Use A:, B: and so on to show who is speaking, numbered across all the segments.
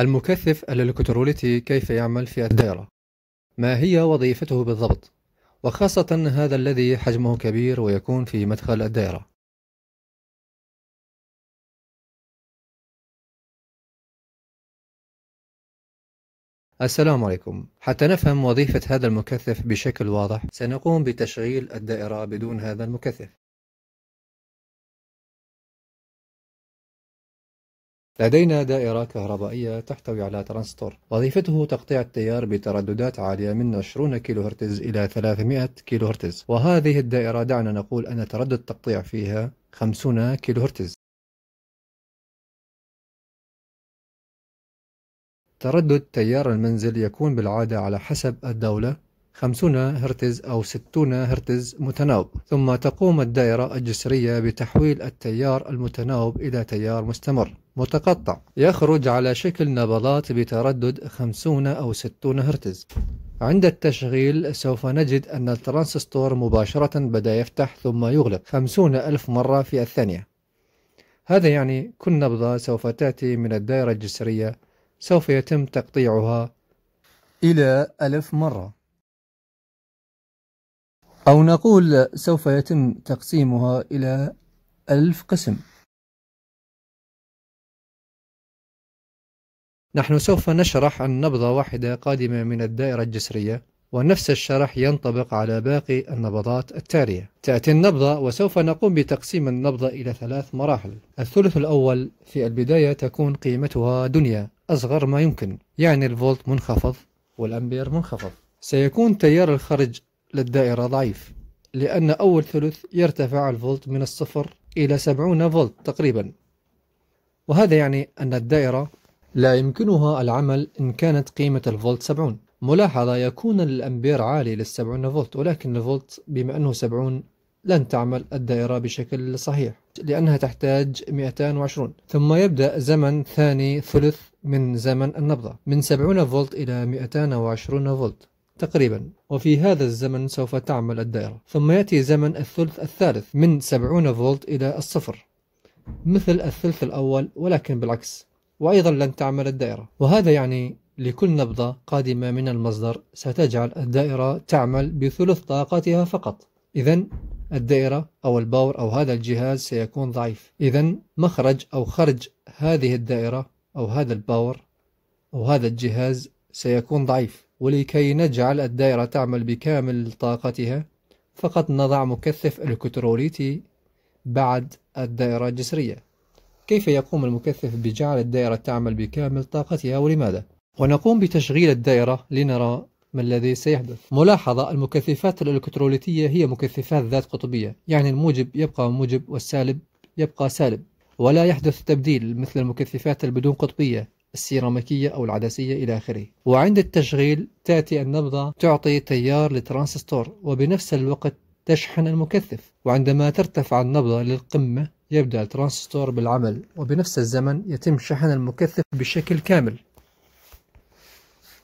A: المكثف الإلكتروليتي كيف يعمل في الدائرة؟ ما هي وظيفته بالضبط؟ وخاصة هذا الذي حجمه كبير ويكون في مدخل الدائرة السلام عليكم حتى نفهم وظيفة هذا المكثف بشكل واضح سنقوم بتشغيل الدائرة بدون هذا المكثف لدينا دائرة كهربائية تحتوي على ترانستور وظيفته تقطيع التيار بترددات عالية من 20 كيلو هرتز إلى 300 كيلو هرتز وهذه الدائرة دعنا نقول أن تردد التقطيع فيها 50 كيلو هرتز تردد تيار المنزل يكون بالعادة على حسب الدولة 50 هرتز أو 60 هرتز متناوب ثم تقوم الدائرة الجسرية بتحويل التيار المتناوب إلى تيار مستمر متقطع يخرج على شكل نبضات بتردد 50 أو 60 هرتز عند التشغيل سوف نجد أن الترانسستور مباشرة بدأ يفتح ثم يغلق 50 ألف مرة في الثانية هذا يعني كل نبضة سوف تأتي من الدائرة الجسرية سوف يتم تقطيعها إلى ألف مرة أو نقول سوف يتم تقسيمها إلى ألف قسم نحن سوف نشرح النبضة نبضة واحدة قادمة من الدائرة الجسرية ونفس الشرح ينطبق على باقي النبضات التالية تأتي النبضة وسوف نقوم بتقسيم النبضة إلى ثلاث مراحل الثلث الأول في البداية تكون قيمتها دنيا أصغر ما يمكن يعني الفولت منخفض والأمبير منخفض سيكون تيار الخرج للدائرة ضعيف لأن أول ثلث يرتفع الفولت من الصفر إلى 70 فولت تقريبا وهذا يعني أن الدائرة لا يمكنها العمل إن كانت قيمة الفولت 70 ملاحظة يكون الأمبير عالي لل 70 فولت ولكن الفولت بما أنه 70 لن تعمل الدائرة بشكل صحيح لأنها تحتاج 220 ثم يبدأ زمن ثاني ثلث من زمن النبضة من 70 فولت إلى 220 فولت تقريبا وفي هذا الزمن سوف تعمل الدائرة ثم يأتي زمن الثلث الثالث من 70 فولت إلى الصفر مثل الثلث الأول ولكن بالعكس وأيضا لن تعمل الدائرة وهذا يعني لكل نبضة قادمة من المصدر ستجعل الدائرة تعمل بثلث طاقتها فقط إذا الدائرة أو الباور أو هذا الجهاز سيكون ضعيف إذا مخرج أو خرج هذه الدائرة أو هذا الباور أو هذا الجهاز سيكون ضعيف ولكي نجعل الدائرة تعمل بكامل طاقتها فقط نضع مكثف الكتروليتي بعد الدائرة الجسرية كيف يقوم المكثف بجعل الدائرة تعمل بكامل طاقتها ولماذا؟ ونقوم بتشغيل الدائرة لنرى ما الذي سيحدث ملاحظة المكثفات الإلكتروليتية هي مكثفات ذات قطبية يعني الموجب يبقى موجب والسالب يبقى سالب ولا يحدث تبديل مثل المكثفات البدون قطبية السيراميكية أو العدسية إلى آخره وعند التشغيل تأتي النبضة تعطي تيار لترانسستور وبنفس الوقت تشحن المكثف وعندما ترتفع النبضة للقمة يبدأ الترانسستور بالعمل وبنفس الزمن يتم شحن المكثف بشكل كامل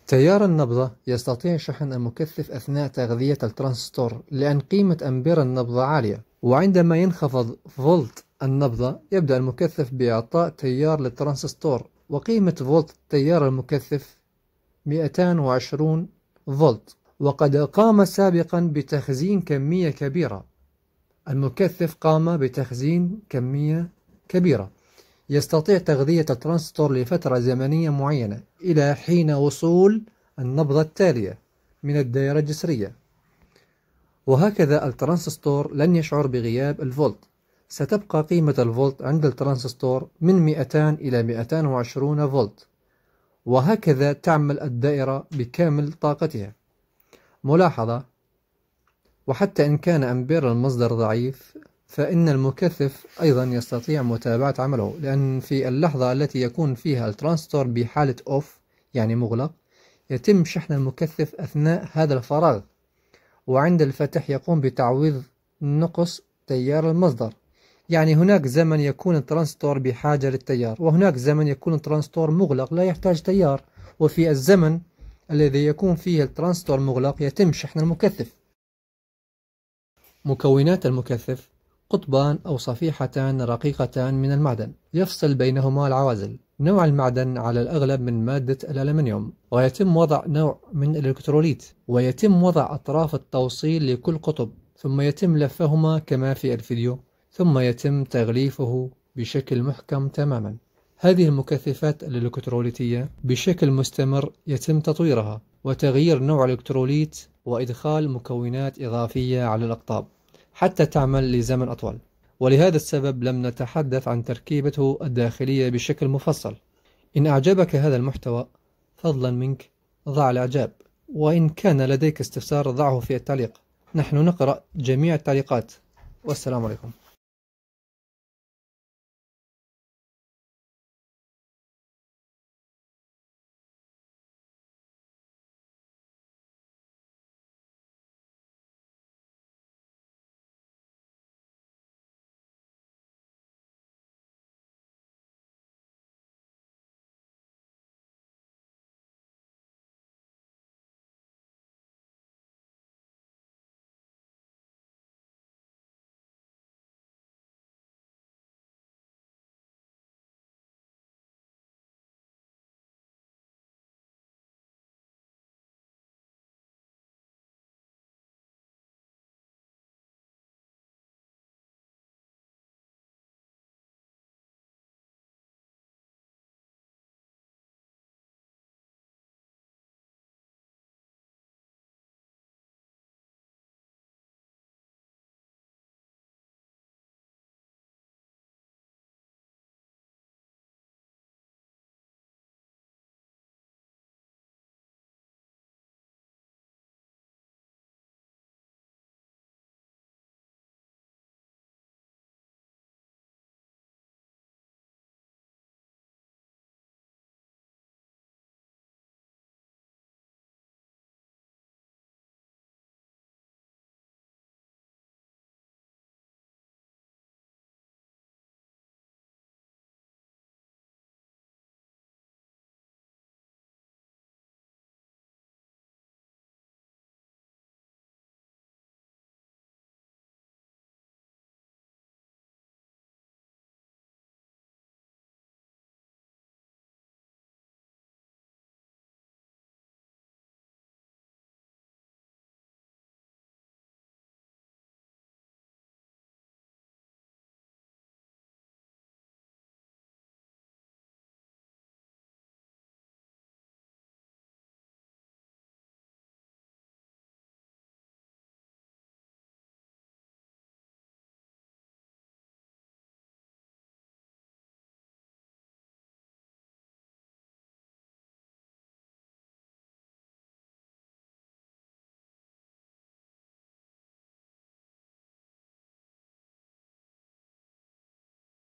A: تيار النبضة يستطيع شحن المكثف أثناء تغذية الترانسستور لأن قيمة أمبير النبضة عالية وعندما ينخفض فولت النبضة يبدأ المكثف بإعطاء تيار للترانسستور وقيمة فولت التيار المكثف 220 فولت وقد قام سابقا بتخزين كمية كبيرة المكثف قام بتخزين كمية كبيرة يستطيع تغذية الترانستور لفترة زمنية معينة إلى حين وصول النبضة التالية من الدائرة الجسرية وهكذا الترانزستور لن يشعر بغياب الفولت ستبقى قيمة الفولت عند الترانزستور من 200 إلى 220 فولت وهكذا تعمل الدائرة بكامل طاقتها ملاحظة وحتى إن كان أمبير المصدر ضعيف فإن المكثف أيضا يستطيع متابعة عمله لأن في اللحظة التي يكون فيها الترانستور بحالة أوف يعني مغلق يتم شحن المكثف أثناء هذا الفراغ وعند الفتح يقوم بتعويض نقص تيار المصدر يعني هناك زمن يكون الترانستور بحاجة للتيار وهناك زمن يكون الترانستور مغلق لا يحتاج تيار وفي الزمن الذي يكون فيه الترانستور مغلق يتم شحن المكثف مكونات المكثف قطبان أو صفيحتان رقيقتان من المعدن يفصل بينهما العوازل نوع المعدن على الأغلب من مادة الألمنيوم ويتم وضع نوع من الإلكتروليت ويتم وضع أطراف التوصيل لكل قطب ثم يتم لفهما كما في الفيديو ثم يتم تغليفه بشكل محكم تماما هذه المكثفات الإلكتروليتية بشكل مستمر يتم تطويرها وتغيير نوع الإلكتروليت وإدخال مكونات إضافية على الأقطاب حتى تعمل لزمن أطول ولهذا السبب لم نتحدث عن تركيبته الداخلية بشكل مفصل إن أعجبك هذا المحتوى فضلا منك ضع الإعجاب وإن كان لديك استفسار ضعه في التعليق نحن نقرأ جميع التعليقات والسلام عليكم